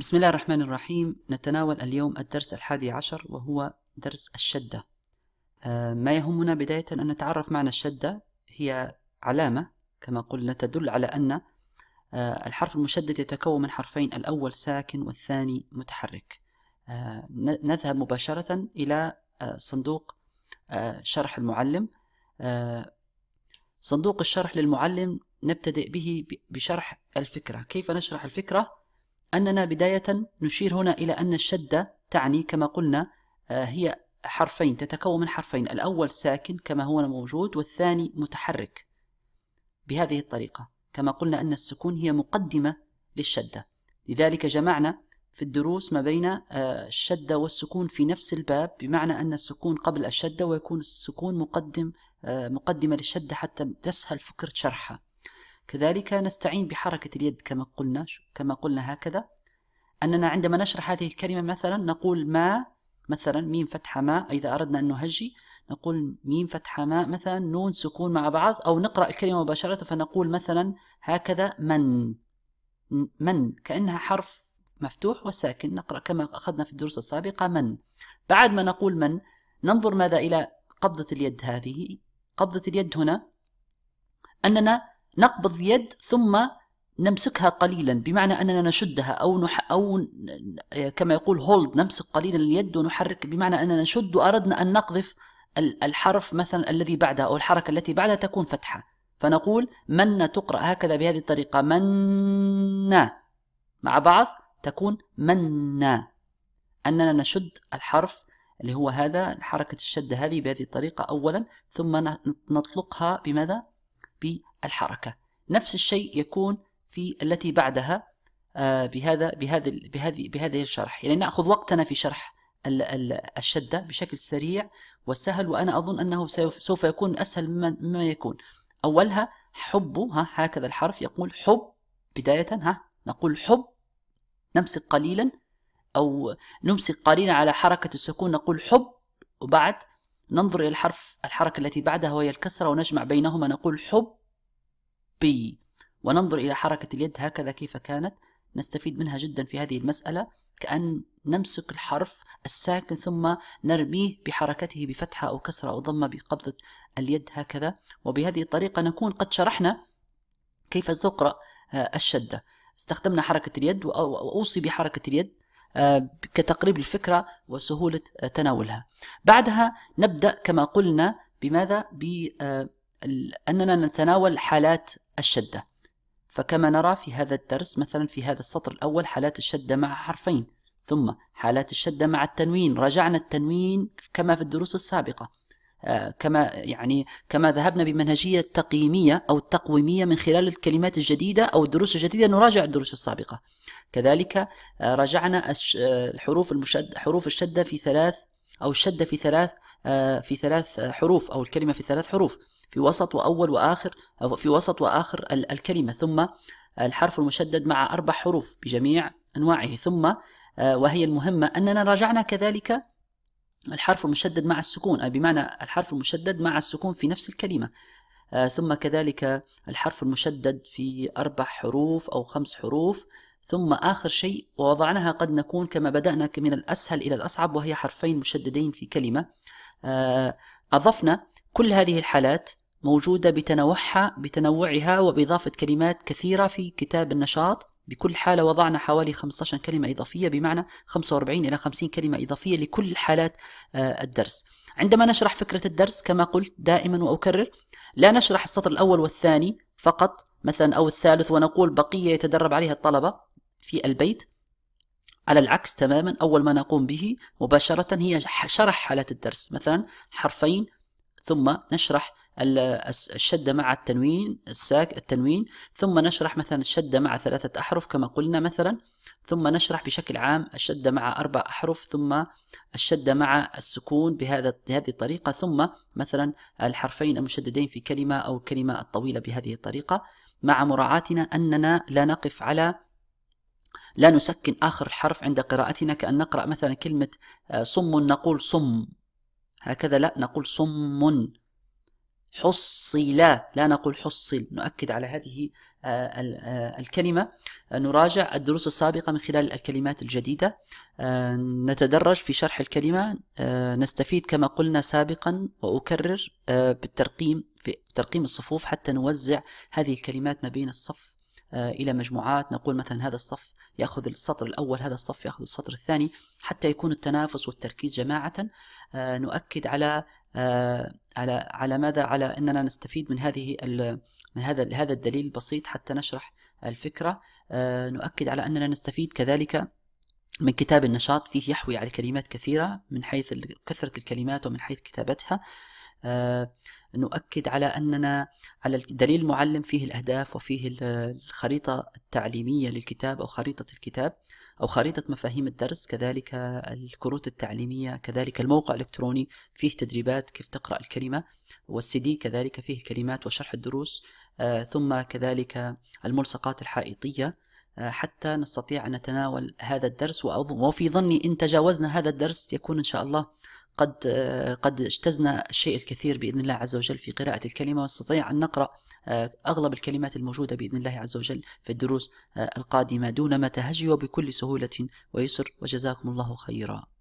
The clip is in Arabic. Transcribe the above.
بسم الله الرحمن الرحيم نتناول اليوم الدرس الحادي عشر وهو درس الشدة آه، ما يهمنا بداية أن نتعرف معنى الشدة هي علامة كما قلنا تدل على أن آه، الحرف المشدد يتكون من حرفين الأول ساكن والثاني متحرك آه، نذهب مباشرة إلى صندوق شرح المعلم صندوق الشرح للمعلم نبتدئ به بشرح الفكرة كيف نشرح الفكرة أننا بداية نشير هنا إلى أن الشدة تعني كما قلنا آه، هي حرفين تتكون من حرفين الأول ساكن كما هو موجود والثاني متحرك بهذه الطريقة كما قلنا أن السكون هي مقدمة للشدة لذلك جمعنا في الدروس ما بين آه، الشدة والسكون في نفس الباب بمعنى أن السكون قبل الشدة ويكون السكون مقدم آه، مقدمة للشدة حتى تسهل فكرة شرحها كذلك نستعين بحركة اليد كما قلنا كما قلنا هكذا أننا عندما نشرح هذه الكلمة مثلا نقول ما مثلا ميم فتحة ما إذا أردنا أن نهجي نقول ميم فتحة ما مثلا نون سكون مع بعض أو نقرأ الكلمة مباشرة فنقول مثلا هكذا من من كأنها حرف مفتوح وساكن نقرأ كما أخذنا في الدروس السابقة من بعد ما نقول من ننظر ماذا إلى قبضة اليد هذه قبضة اليد هنا أننا نقبض يد ثم نمسكها قليلا بمعنى أننا نشدها أو نح أو كما يقول هولد نمسك قليلا اليد ونحرك بمعنى أننا نشد وأردنا أن نقذف الحرف مثلا الذي بعدها أو الحركة التي بعدها تكون فتحة فنقول من تقرأ هكذا بهذه الطريقة من مع بعض تكون من أننا نشد الحرف اللي هو هذا حركة الشدة هذه بهذه الطريقة أولا ثم نطلقها بماذا؟ بالحركة نفس الشيء يكون في التي بعدها آه، بهذا بهذا بهذه بهذه الشرح يعني ناخذ وقتنا في شرح الشده بشكل سريع وسهل وانا اظن انه سوف يكون اسهل مما, مما يكون اولها حب ها هكذا الحرف يقول حب بدايه ها نقول حب نمسك قليلا او نمسك قليلا على حركه السكون نقول حب وبعد ننظر إلى الحرف الحركة التي بعدها وهي الكسرة ونجمع بينهما نقول حبي وننظر إلى حركة اليد هكذا كيف كانت نستفيد منها جدا في هذه المسألة كأن نمسك الحرف الساكن ثم نرميه بحركته بفتحة أو كسرة أو ضمة بقبضة اليد هكذا وبهذه الطريقة نكون قد شرحنا كيف تقرأ آه، الشدة استخدمنا حركة اليد وأوصي بحركة اليد آه، كتقريب الفكرة وسهولة آه، تناولها بعدها نبدأ كما قلنا بماذا؟ بأننا آه، نتناول حالات الشدة فكما نرى في هذا الدرس مثلا في هذا السطر الأول حالات الشدة مع حرفين ثم حالات الشدة مع التنوين رجعنا التنوين كما في الدروس السابقة آه، كما يعني كما ذهبنا بمنهجية تقييمية أو تقويمية من خلال الكلمات الجديدة أو الدروس الجديدة نراجع الدروس السابقة كذلك آه، راجعنا آه، الحروف المشد حروف الشدة في ثلاث أو الشدة في ثلاث في ثلاث حروف أو الكلمة في ثلاث حروف في وسط وأول وآخر أو في وسط وآخر الكلمة ثم الحرف المشدد مع أربع حروف بجميع أنواعه ثم وهي المهمة أننا راجعنا كذلك الحرف المشدد مع السكون أي بمعنى الحرف المشدد مع السكون في نفس الكلمة آه ثم كذلك الحرف المشدد في أربع حروف أو خمس حروف ثم آخر شيء ووضعناها قد نكون كما بدأنا من الأسهل إلى الأصعب وهي حرفين مشددين في كلمة آه أضفنا كل هذه الحالات موجودة بتنوعها بتنوعها وبإضافة كلمات كثيرة في كتاب النشاط بكل حالة وضعنا حوالي 15 كلمة إضافية بمعنى 45 إلى 50 كلمة إضافية لكل حالات آه، الدرس عندما نشرح فكرة الدرس كما قلت دائما وأكرر لا نشرح السطر الأول والثاني فقط مثلا أو الثالث ونقول بقية يتدرب عليها الطلبة في البيت على العكس تماما أول ما نقوم به مباشرة هي شرح حالات الدرس مثلا حرفين ثم نشرح الشدة مع التنوين الساك التنوين ثم نشرح مثلا الشدة مع ثلاثة أحرف كما قلنا مثلا ثم نشرح بشكل عام الشدة مع أربع أحرف ثم الشدة مع السكون بهذا بهذه الطريقة ثم مثلا الحرفين المشددين في كلمة أو الكلمة الطويلة بهذه الطريقة مع مراعاتنا أننا لا نقف على لا نسكن آخر الحرف عند قراءتنا كأن نقرأ مثلا كلمة آه، صم نقول صم هكذا لا نقول صم حصل لا نقول حصل نؤكد على هذه آه، آه، الكلمة نراجع الدروس السابقة من خلال الكلمات الجديدة آه، نتدرج في شرح الكلمة نستفيد كما قلنا سابقا وأكرر بالترقيم في ترقيم الصفوف حتى نوزع هذه الكلمات ما بين الصف آه، إلى مجموعات نقول مثلا هذا الصف يأخذ السطر الأول هذا الصف يأخذ السطر الثاني حتى يكون التنافس والتركيز جماعة آه، نؤكد على آه، على على ماذا على أننا نستفيد من هذه من هذا هذا الدليل البسيط حتى نشرح الفكرة نؤكد على أننا نستفيد كذلك من كتاب النشاط فيه يحوي على كلمات كثيرة من حيث كثرة الكلمات ومن حيث كتابتها آه، نؤكد على أننا على الدليل المعلم فيه الأهداف وفيه الخريطة التعليمية للكتاب أو خريطة الكتاب أو خريطة مفاهيم الدرس كذلك الكروت التعليمية كذلك الموقع الإلكتروني فيه تدريبات كيف تقرأ الكلمة دي كذلك فيه كلمات وشرح الدروس آه، ثم كذلك الملصقات الحائطية آه، حتى نستطيع أن نتناول هذا الدرس وفي ظني إن تجاوزنا هذا الدرس يكون إن شاء الله قد قد اجتزنا الشيء الكثير باذن الله عز وجل في قراءه الكلمه ونستطيع ان نقرا آه، اغلب الكلمات الموجوده باذن الله عز وجل في الدروس آه، القادمه دون ما تهجي وبكل سهوله ويسر وجزاكم الله خيرا